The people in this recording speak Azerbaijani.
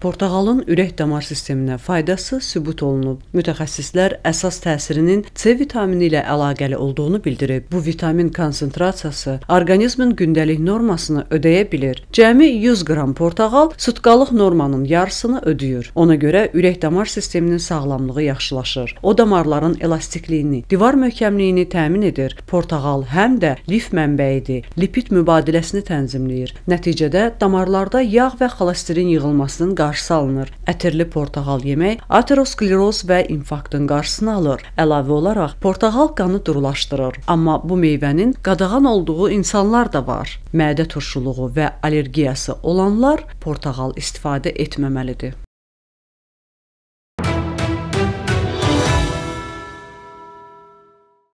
Portağalın ürək damar sisteminə faydası sübut olunub. Mütəxəssislər əsas təsirinin C vitamini ilə əlaqəli olduğunu bildirib. Bu vitamin konsentrasiyası orqanizmin gündəlik normasını ödəyə bilir. Cəmi 100 qram portağal sutqalıq normanın yarısını ödəyir. Ona görə ürək damar sisteminin sağlamlığı yaxşılaşır. O damarların elastikliyini, divar möhkəmliyini təmin edir. Portağal həm də lif mənbəyidir. Lipid mübadiləsini tənzimləyir. Nəticədə damarlarda yağ və xolesterin yığılmasının qarşısını qarşısı alınır. Ətirli portağal yemək ateroskleroz və infarktın qarşısını alır. Əlavə olaraq portağal qanı durulaşdırır. Amma bu meyvənin qadağan olduğu insanlar da var. Mədə turşuluğu və allergiyası olanlar portağal istifadə etməməlidir.